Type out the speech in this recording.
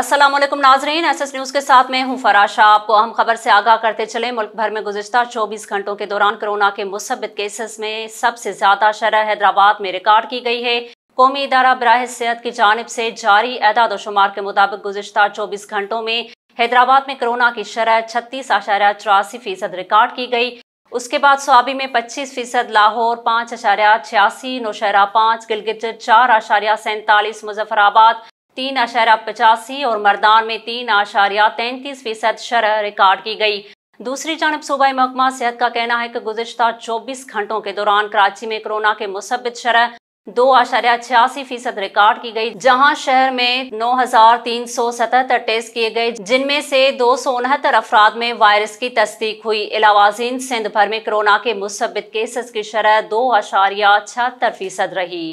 असलम नाजरीन S S news के साथ मैं हूँ फराशा आपको अहम खबर से आगाह करते चले मुल्क भर में गुजशत 24 घंटों के दौरान कोरोना के मुसबित केसेस में सबसे ज़्यादा शरह हैदराबाद में रिकॉर्ड की गई है कौमी इदारा बरह सेहत की जानब से जारी एदाद शुमार के मुताबिक गुजशत चौबीस घंटों में हैदराबाद में कोरोना की शरह छत्तीस आशारा चौरासी फीसद रिकॉर्ड की गई उसके बाद स्वाबी में पच्चीस फीसद लाहौर पाँच आशारा छियासी नौशहरा पाँच गिलगित चार अशारा सैंतालीस मुजफ्फराबाद तीन अशारा पचासी और मरदान में तीन आशारिया तैंतीस फीसद शरह रिकॉर्ड की गई दूसरी जानब सूबाई महकमा सेहत का कहना है कि गुजशत चौबीस घंटों के दौरान कराची में कोरोना के मुसबित शरह दो आशारिया छियासी फीसद रिकॉर्ड की गई जहां शहर में नौ हजार तीन सौ सतहत्तर टेस्ट किए गए जिनमें से दो सौ उनहत्तर अफराद में वायरस की तस्दीक हुई इलावाजीन सिंध भर में कोरोना के मुसबित केसेस की शरह दो आशारिया छहत्तर फीसद रही